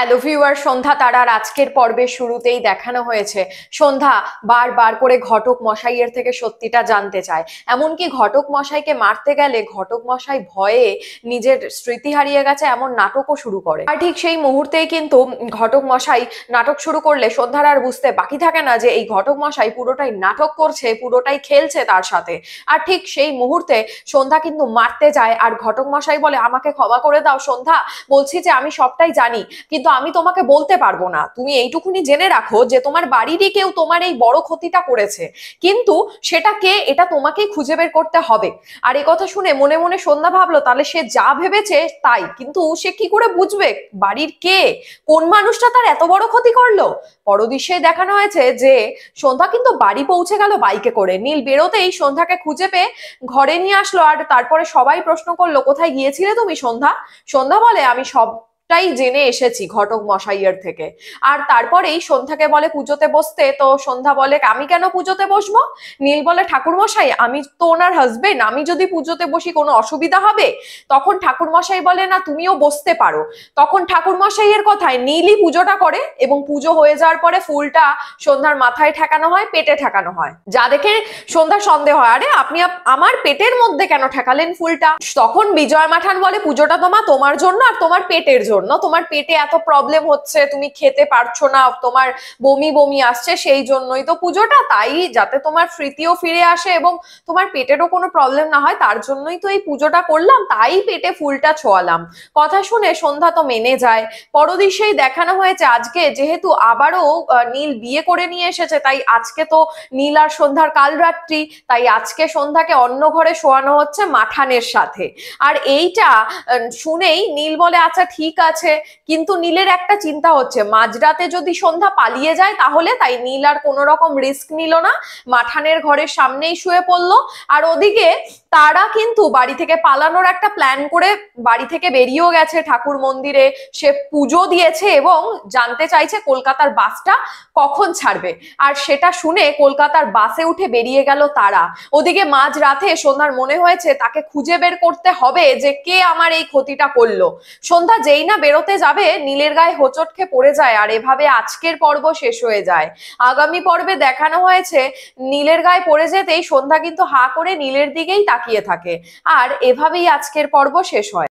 hello viewer সন্ধ্যা তারার আজকের পর্বে শুরুতেই দেখানো হয়েছে সন্ধ্যা বারবার করে ঘটক মশাইয়ের থেকে সত্যিটা জানতে চায় এমনকি ঘটক মশাইকে মারতে গেলে ঘটক মশাই ভয়ে নিজের স্মৃতি হারিয়ে গেছে এমন নাটকও শুরু করে আর ঠিক সেই মুহূর্তেই কিন্তু ঘটক মশাই নাটক শুরু করলে সন্ধ্যার আর বুঝতে বাকি থাকে না যে এই ঘটক মশাই পুরোটাই নাটক করছে পুরোটাই খেলছে তার সাথে আর ঠিক সেই মুহূর্তে সন্ধ্যা কিন্তু মারতে যায় আর ঘটক মশাই বলে আমাকে ক্ষমা করে দাও সন্ধ্যা বলছি যে আমি সবটাই জানি কিন্তু কিন্তু আমি তোমাকে বলতে পারবো না তুমি এইটুকুনি জেনে রাখো যে তোমার বাড়িরই কেউ তোমার এই বড় ক্ষতিটা করেছে কিন্তু সেটা কে এটা তোমাকেই খুঁজে বের করতে হবে আর এ কথা শুনে মনে মনে সন্ধ্যা ভাবলো তাহলে সে যা ভেবেছে তাই কিন্তু সে কি করে বুঝবে বাড়ির কে কোন মানুষটা তার এত বড় ক্ষতি করলো পরদিশে দেখানো হয়েছে যে সন্ধ্যা কিন্তু বাড়ি পৌঁছে গেল বাইকে করে নীল বেরোতেই সন্ধ্যাকে খুঁজে পেয়ে ঘরে নিয়ে আসলো আর তারপরে সবাই প্রশ্ন করলো কোথায় গিয়েছিলে তুমি সন্ধ্যা সন্ধ্যা বলে আমি সব টাই জেনে এসেছি ঘটক মশাইয়ের থেকে আর তারপরেই সন্ধ্যাকে বলে পুজোতে বসতে তো সন্ধ্যা বলে আমি কেন পুজোতে বসবো নীল বলে ঠাকুর মশাই আমি তো ওনার হাজবেন্ড আমি যদি পুজোতে বসি কোনো অসুবিধা হবে তখন ঠাকুর মশাই বলে না তুমিও বসতে পারো তখন ঠাকুর মশাইয়ের কথায় নীলই পুজোটা করে এবং পুজো হয়ে যাওয়ার পরে ফুলটা সন্ধ্যার মাথায় ঠেকানো হয় পেটে ঠেকানো হয় যা দেখে সন্ধ্যা সন্দেহ হয় আরে আপনি আমার পেটের মধ্যে কেন ঠেকালেন ফুলটা তখন বিজয় মাঠান বলে পুজোটা তোমা তোমার জন্য আর তোমার পেটের জন্য জন্য তোমার পেটে এত প্রবলেম হচ্ছে তুমি খেতে পারছো না তোমার বমি বমি আসছে সেই জন্যই তো পুজোটা তাই যাতে তোমার স্মৃতিও ফিরে আসে এবং তোমার পেটেরও কোনো প্রবলেম না হয় তার জন্যই তো এই পুজোটা করলাম তাই পেটে ফুলটা ছোয়ালাম কথা শুনে সন্ধ্যা তো মেনে যায় পরদিশেই দেখানো হয়েছে আজকে যেহেতু আবারও নীল বিয়ে করে নিয়ে এসেছে তাই আজকে তো নীল আর সন্ধ্যার কাল রাত্রি তাই আজকে সন্ধ্যাকে অন্য ঘরে শোয়ানো হচ্ছে মাঠানের সাথে আর এইটা শুনেই নীল বলে আচ্ছা ঠিক আছে আছে কিন্তু নীলের একটা চিন্তা হচ্ছে মাঝরাতে যদি সন্ধ্যা পালিয়ে যায় তাহলে তাই নীল আর কোনো রকম রিস্ক নিল না মাঠানের ঘরের সামনেই শুয়ে পড়লো আর ওদিকে তারা কিন্তু বাড়ি থেকে পালানোর একটা প্ল্যান করে বাড়ি থেকে বেরিয়েও গেছে ঠাকুর মন্দিরে সে পুজো দিয়েছে এবং জানতে চাইছে কলকাতার বাসটা কখন ছাড়বে আর সেটা শুনে কলকাতার বাসে উঠে বেরিয়ে গেল তারা ওদিকে মাঝ রাতে সন্ধ্যার মনে হয়েছে তাকে খুঁজে বের করতে হবে যে কে আমার এই ক্ষতিটা করলো সন্ধ্যা যেই না বেরোতে যাবে নীলের গায়ে হোচট খেয়ে পড়ে যায় আর এভাবে আজকের পর্ব শেষ হয়ে যায় আগামী পর্বে দেখানো হয়েছে নীলের গায়ে পড়ে যেতেই সন্ধ্যা কিন্তু হা করে নীলের দিকেই তাকে তাকিয়ে থাকে আর এভাবেই আজকের পর্ব শেষ হয়